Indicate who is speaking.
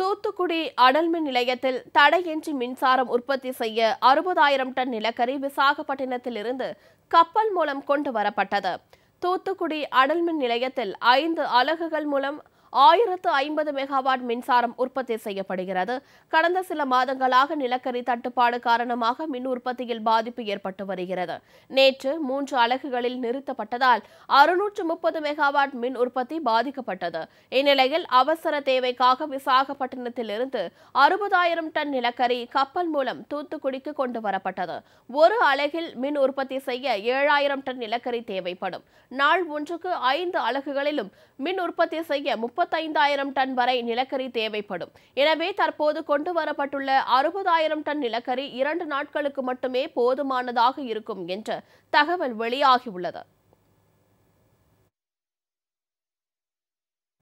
Speaker 1: தூத்துக்குடி அடல்மின் நிலையத்தில் தடையின்றி மின்சாரம் உற்பத்தி செய்ய அறுபதாயிரம் டன் நிலக்கரி விசாகப்பட்டினத்திலிருந்து கப்பல் மூலம் கொண்டு வரப்பட்டது தூத்துக்குடி அடல்மின் நிலையத்தில் ஐந்து அலகுகள் மூலம் ஆயிரத்து ஐம்பது மெகாவாட் மின்சாரம் உற்பத்தி செய்யப்படுகிறது கடந்த சில மாதங்களாக நிலக்கரி தட்டுப்பாடு காரணமாக மின் உற்பத்தியில் பாதிப்பு ஏற்பட்டு வருகிறது நேற்று மூன்று அலகுகளில் நிறுத்தப்பட்டதால் அறுநூற்று முப்பது மெகாவாட் மின் உற்பத்தி பாதிக்கப்பட்டது இந்நிலையில் அவசர தேவைக்காக விசாகப்பட்டினத்திலிருந்து அறுபதாயிரம் டன் நிலக்கரி கப்பல் மூலம் தூத்துக்குடிக்கு கொண்டு வரப்பட்டது ஒரு அலகில் மின் உற்பத்தி செய்ய ஏழாயிரம் டன் நிலக்கரி தேவைப்படும் நாள் ஒன்றுக்கு ஐந்து அலகுகளிலும் மின் உற்பத்தி செய்ய முப்பது முப்பத்தைந்தாயிரம் டன் வரை நிலக்கரி தேவைப்படும் எனவே தற்போது கொண்டு வரப்பட்டுள்ள அறுபதாயிரம் டன் நிலக்கரி இரண்டு நாட்களுக்கு மட்டுமே போதுமானதாக இருக்கும் என்ற தகவல் வெளியாகியுள்ளது